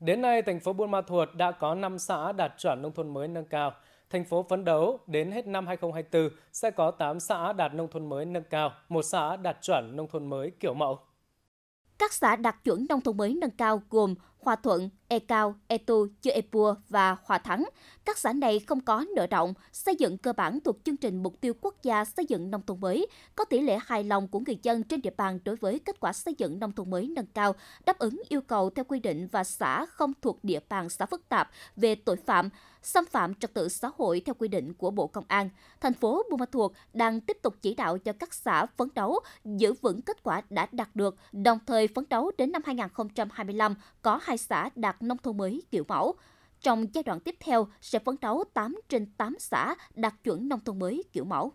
Đến nay, thành phố Buôn Ma Thuột đã có 5 xã đạt chuẩn nông thôn mới nâng cao. Thành phố phấn đấu đến hết năm 2024 sẽ có 8 xã đạt nông thôn mới nâng cao, một xã đạt chuẩn nông thôn mới kiểu mẫu. Các xã đạt chuẩn nông thôn mới nâng cao gồm Hòa Thuận, E Cao, E Tu, Chư E Pua và Hòa Thắng. Các xã này không có nợ động, xây dựng cơ bản thuộc chương trình mục tiêu quốc gia xây dựng nông thôn mới, có tỷ lệ hài lòng của người dân trên địa bàn đối với kết quả xây dựng nông thôn mới nâng cao, đáp ứng yêu cầu theo quy định và xã không thuộc địa bàn xã phức tạp về tội phạm, xâm phạm trật tự xã hội theo quy định của Bộ Công an. Thành phố Buôn Ma Thuột đang tiếp tục chỉ đạo cho các xã phấn đấu giữ vững kết quả đã đạt được, đồng thời phấn đấu đến năm 2025 có hai 12 xã đạt nông thôn mới kiểu mẫu. Trong giai đoạn tiếp theo sẽ phấn đấu 8 trên 8 xã đạt chuẩn nông thôn mới kiểu mẫu.